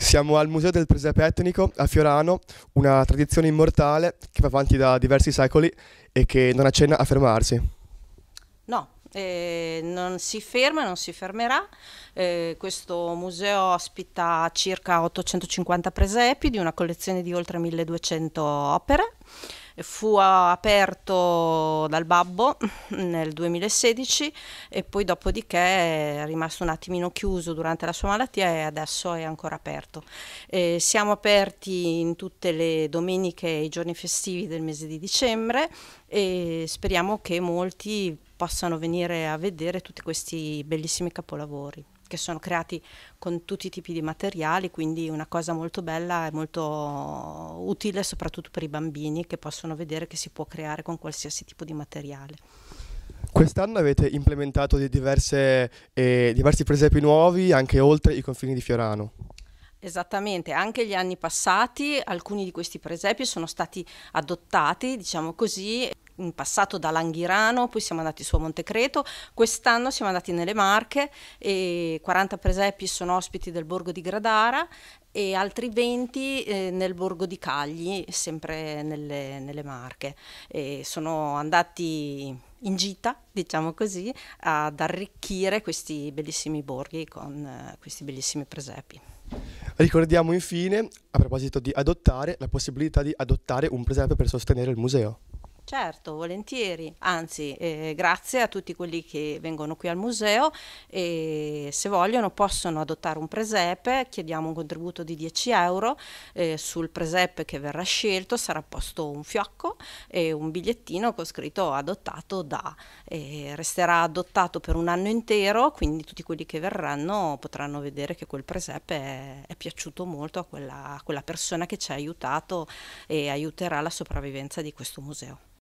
Siamo al Museo del Presepe Etnico a Fiorano, una tradizione immortale che va avanti da diversi secoli e che non accenna a fermarsi. No, eh, non si ferma, e non si fermerà. Eh, questo museo ospita circa 850 presepi di una collezione di oltre 1200 opere fu aperto dal babbo nel 2016 e poi dopodiché è rimasto un attimino chiuso durante la sua malattia e adesso è ancora aperto. Eh, siamo aperti in tutte le domeniche e i giorni festivi del mese di dicembre e speriamo che molti possano venire a vedere tutti questi bellissimi capolavori che sono creati con tutti i tipi di materiali, quindi una cosa molto bella e molto utile soprattutto per i bambini che possono vedere che si può creare con qualsiasi tipo di materiale. Quest'anno avete implementato diverse, eh, diversi presepi nuovi anche oltre i confini di Fiorano. Esattamente, anche gli anni passati alcuni di questi presepi sono stati adottati, diciamo così, in passato da Langhirano, poi siamo andati su a Montecreto, quest'anno siamo andati nelle Marche e 40 presepi sono ospiti del borgo di Gradara e altri 20 eh, nel borgo di Cagli, sempre nelle, nelle Marche. E sono andati in gita, diciamo così, ad arricchire questi bellissimi borghi con eh, questi bellissimi presepi. Ricordiamo infine, a proposito di adottare, la possibilità di adottare un presepe per sostenere il museo. Certo, volentieri, anzi eh, grazie a tutti quelli che vengono qui al museo e se vogliono possono adottare un presepe, chiediamo un contributo di 10 euro, eh, sul presepe che verrà scelto sarà posto un fiocco e un bigliettino con scritto adottato da, eh, resterà adottato per un anno intero, quindi tutti quelli che verranno potranno vedere che quel presepe è, è piaciuto molto a quella, a quella persona che ci ha aiutato e aiuterà la sopravvivenza di questo museo.